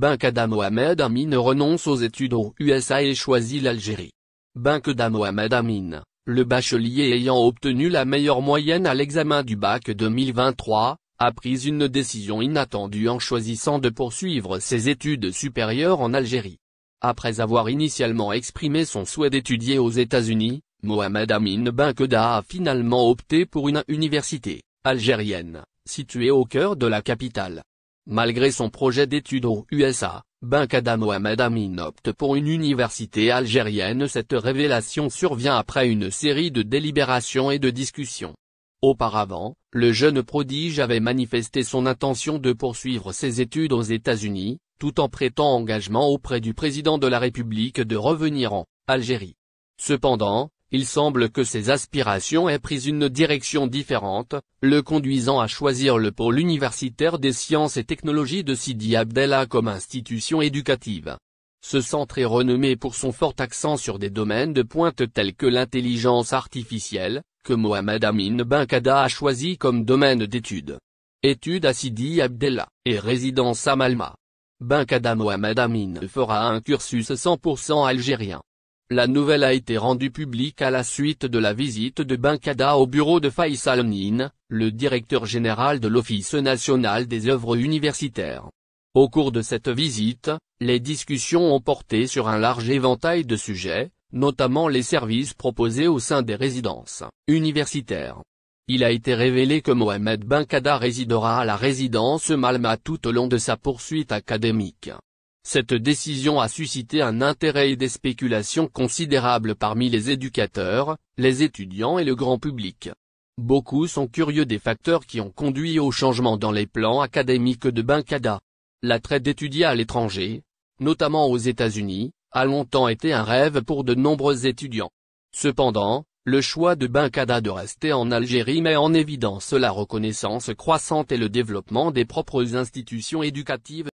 Benkada Mohamed Amin renonce aux études aux USA et choisit l'Algérie. Benkada Mohamed Amin, le bachelier ayant obtenu la meilleure moyenne à l'examen du bac 2023, a pris une décision inattendue en choisissant de poursuivre ses études supérieures en Algérie. Après avoir initialement exprimé son souhait d'étudier aux États-Unis, Mohamed Amin Benkada a finalement opté pour une université algérienne, située au cœur de la capitale. Malgré son projet d'études aux USA, Bankada Mohamed Amin opte pour une université algérienne Cette révélation survient après une série de délibérations et de discussions. Auparavant, le jeune prodige avait manifesté son intention de poursuivre ses études aux États-Unis, tout en prêtant engagement auprès du président de la République de revenir en Algérie. Cependant, il semble que ses aspirations aient pris une direction différente, le conduisant à choisir le pôle universitaire des sciences et technologies de Sidi Abdella comme institution éducative. Ce centre est renommé pour son fort accent sur des domaines de pointe tels que l'intelligence artificielle, que Mohamed Amin Benkada a choisi comme domaine d'étude. Études à Sidi Abdella, et résidence à Malma. Benkada Mohamed Amin fera un cursus 100% algérien la nouvelle a été rendue publique à la suite de la visite de Bankada au bureau de Faisal Nin, le directeur général de l'Office national des œuvres universitaires. Au cours de cette visite, les discussions ont porté sur un large éventail de sujets, notamment les services proposés au sein des résidences universitaires. Il a été révélé que Mohamed Bankada résidera à la résidence Malma tout au long de sa poursuite académique. Cette décision a suscité un intérêt et des spéculations considérables parmi les éducateurs, les étudiants et le grand public. Beaucoup sont curieux des facteurs qui ont conduit au changement dans les plans académiques de la L'attrait d'étudiants à l'étranger, notamment aux États-Unis, a longtemps été un rêve pour de nombreux étudiants. Cependant, le choix de Bincada de rester en Algérie met en évidence la reconnaissance croissante et le développement des propres institutions éducatives